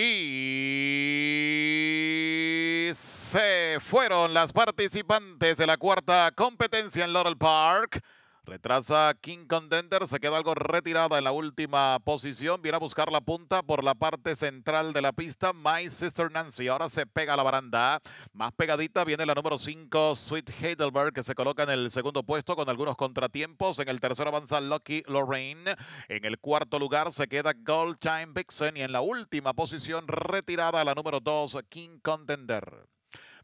Y se fueron las participantes de la cuarta competencia en Laurel Park. Retrasa King Contender, se queda algo retirada en la última posición. Viene a buscar la punta por la parte central de la pista. My Sister Nancy ahora se pega a la baranda. Más pegadita viene la número 5, Sweet Heidelberg, que se coloca en el segundo puesto con algunos contratiempos. En el tercero avanza Lucky Lorraine. En el cuarto lugar se queda Gold Time Vixen. Y en la última posición retirada la número 2, King Contender.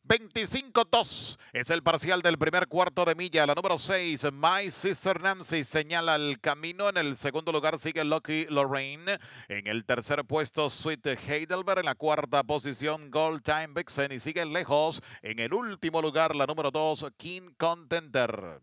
25-2 es el parcial del primer cuarto de milla. La número 6, My Sister Nancy, señala el camino. En el segundo lugar sigue Lucky Lorraine. En el tercer puesto, Sweet Heidelberg. En la cuarta posición, Gold Time Vixen. Y sigue lejos. En el último lugar, la número 2, King Contender.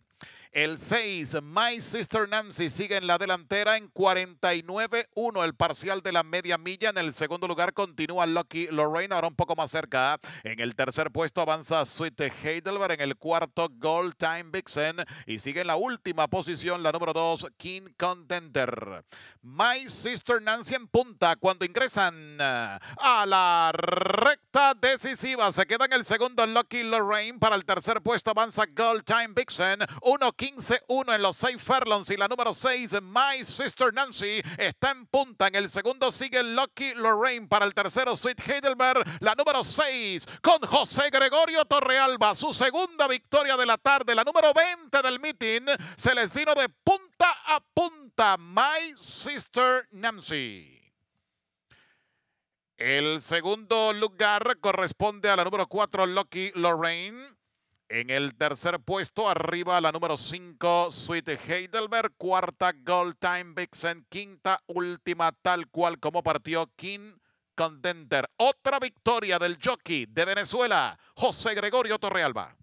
El 6, My Sister Nancy sigue en la delantera en 49-1 el parcial de la media milla. En el segundo lugar continúa Lucky Lorraine, ahora un poco más cerca. En el tercer puesto avanza Sweet Heidelberg. En el cuarto, Gold Time Vixen. Y sigue en la última posición la número 2, King Contender. My Sister Nancy en punta cuando ingresan eh, a la recta decisiva. Se queda en el segundo Lucky Lorraine. Para el tercer puesto avanza Gold Time Vixen. 1 15 1 en los 6 Ferlons y la número 6, My Sister Nancy, está en punta. En el segundo sigue Lucky Lorraine para el tercero, Sweet Heidelberg, la número 6, con José Gregorio Torrealba, su segunda victoria de la tarde, la número 20 del meeting, se les vino de punta a punta, My Sister Nancy. El segundo lugar corresponde a la número 4, Lucky Lorraine. En el tercer puesto, arriba la número 5, Sweet Heidelberg. Cuarta, Gold Time Vixen. Quinta, última, tal cual como partió King Contender. Otra victoria del jockey de Venezuela, José Gregorio Torrealba.